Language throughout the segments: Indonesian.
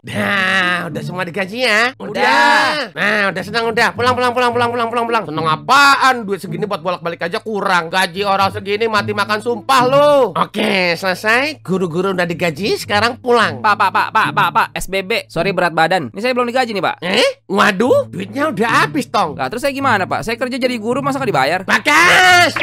Nah, udah semua digaji ya? Udah. Nah, udah senang udah. Pulang pulang pulang pulang pulang pulang pulang. Senang apaan? Duit segini buat bolak-balik aja kurang. Gaji orang segini mati makan sumpah lo. Oke, selesai. Guru-guru udah digaji, sekarang pulang. Pak, pak, pak, pak, pak, pak, SBB. Sorry berat badan. Ini saya belum digaji nih, Pak. Eh? Waduh, duitnya udah habis, Tong. Lah, terus saya gimana, Pak? Saya kerja jadi guru masa gak dibayar? Bakas!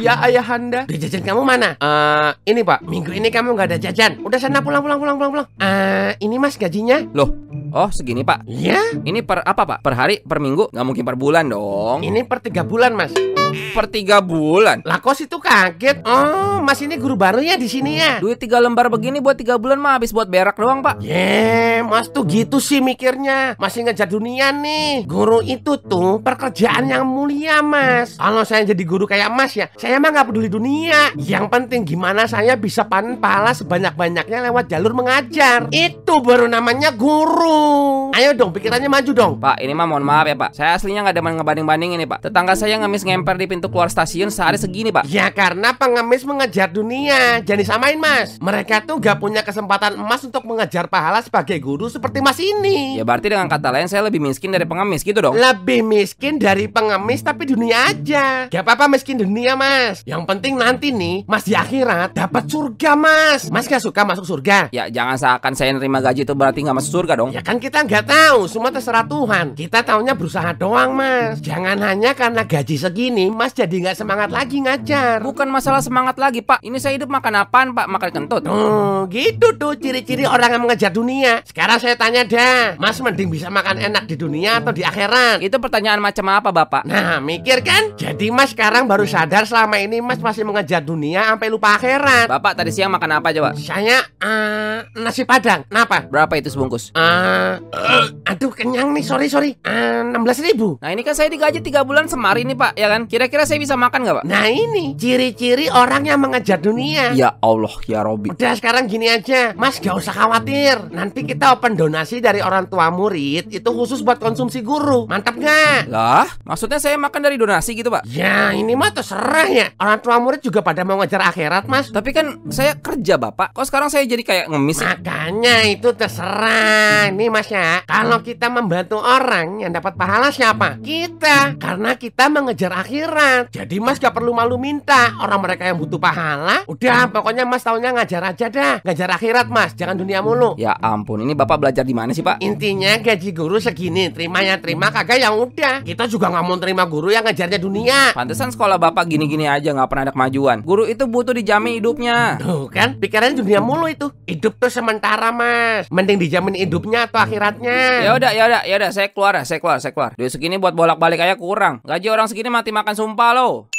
Ya ayahanda, duit jajan kamu mana? Eh, uh, ini pak, minggu ini kamu nggak ada jajan. Udah sana pulang pulang pulang pulang pulang. uh, ini mas gajinya. Loh, Oh segini pak? Iya. Ini per apa pak? Per hari? Per minggu? Gak mungkin per bulan dong. Ini per tiga bulan mas. Per tiga bulan? Lah kok itu kaget. Oh mas ini guru baru ya di sini ya? Duit tiga lembar begini buat tiga bulan mah habis buat berak doang pak. Ye, mas tuh gitu sih mikirnya. Masih ngejar dunia nih. Guru itu tuh pekerjaan yang mulia mas. Kalau saya jadi guru kayak mas ya, saya mah gak peduli dunia. Yang penting gimana saya bisa panen pala sebanyak-banyaknya lewat jalur mengajar. Itu baru namanya guru. Oh. Ayo dong, pikirannya maju dong. Pak, ini mah mohon maaf ya pak. Saya aslinya nggak ada demen ngebanding-banding ini pak. Tetangga saya ngemis ngemper di pintu keluar stasiun sehari segini pak. Ya karena pengemis mengejar dunia. Jadi samain mas. Mereka tuh nggak punya kesempatan emas untuk mengejar pahala sebagai guru seperti mas ini. Ya berarti dengan kata lain saya lebih miskin dari pengemis gitu dong. Lebih miskin dari pengemis tapi dunia aja. Gak apa-apa miskin dunia mas. Yang penting nanti nih mas di akhirat dapat surga mas. Mas gak suka masuk surga? Ya jangan seakan saya nerima gaji itu berarti nggak masuk surga dong. Ya kan kita nggak tahu, semua terserah Tuhan. Kita tahunya berusaha doang, Mas. Jangan hanya karena gaji segini, Mas jadi nggak semangat lagi ngajar. Bukan masalah semangat lagi, Pak. Ini saya hidup makan apaan, Pak? Makan kentut. Oh, gitu tuh ciri-ciri orang yang mengejar dunia. Sekarang saya tanya dah, Mas mending bisa makan enak di dunia atau di akhirat? Itu pertanyaan macam apa, Bapak? Nah, mikir kan? Jadi Mas sekarang baru sadar selama ini Mas masih mengejar dunia sampai lupa akhirat. Bapak tadi siang makan apa jawa? Saya uh, nasi padang. Kenapa? Berapa itu sebungkus? uh, Aduh kenyang nih, sorry sorry. Eh, enam belas ribu. Nah ini kan saya digaji tiga bulan semari nih pak, ya kan? Kira-kira saya bisa makan nggak pak? Nah ini ciri-ciri orang yang mengejar dunia. Ya Allah ya Robi. Udah sekarang gini aja, Mas gak usah khawatir. Nanti kita open donasi dari orang tua murid itu khusus buat konsumsi guru. Mantap nggak? Lah, maksudnya saya makan dari donasi gitu pak? Ya ini mah terserah ya. Orang tua murid juga pada mau ngejar akhirat mas. Tapi kan saya kerja bapak. Kok sekarang saya jadi kayak ngemis? Makanya itu terserah. Ini masnya kalau kita membantu orang yang dapat pahala siapa? Kita. Karena kita mengejar akhirat. Jadi Mas gak perlu malu minta. Orang mereka yang butuh pahala, udah pokoknya Mas taunya ngajar aja dah. Ngajar akhirat Mas, jangan dunia mulu. Ya ampun, ini Bapak belajar di mana sih Pak? Intinya gaji guru segini, terima ya, terima, kagak yang udah. Kita juga nggak mau terima guru yang ngajarnya dunia. Pantesan sekolah Bapak gini-gini aja nggak pernah ada kemajuan. Guru itu butuh dijamin hidupnya. Tuh kan, pikirannya dunia mulu itu. Hidup tuh sementara Mas. Mending dijamin hidupnya atau akhiratnya. Nah. Ya udah, ya udah, ya udah, saya keluar ya, saya keluar, saya keluar. Duit segini buat bolak-balik aja kurang. Gaji orang segini mati makan sumpah lo.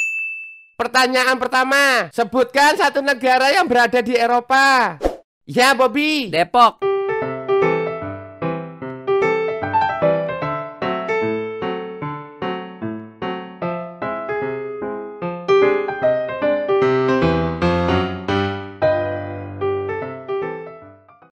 Pertanyaan pertama, sebutkan satu negara yang berada di Eropa. Ya, Bobby. Depok.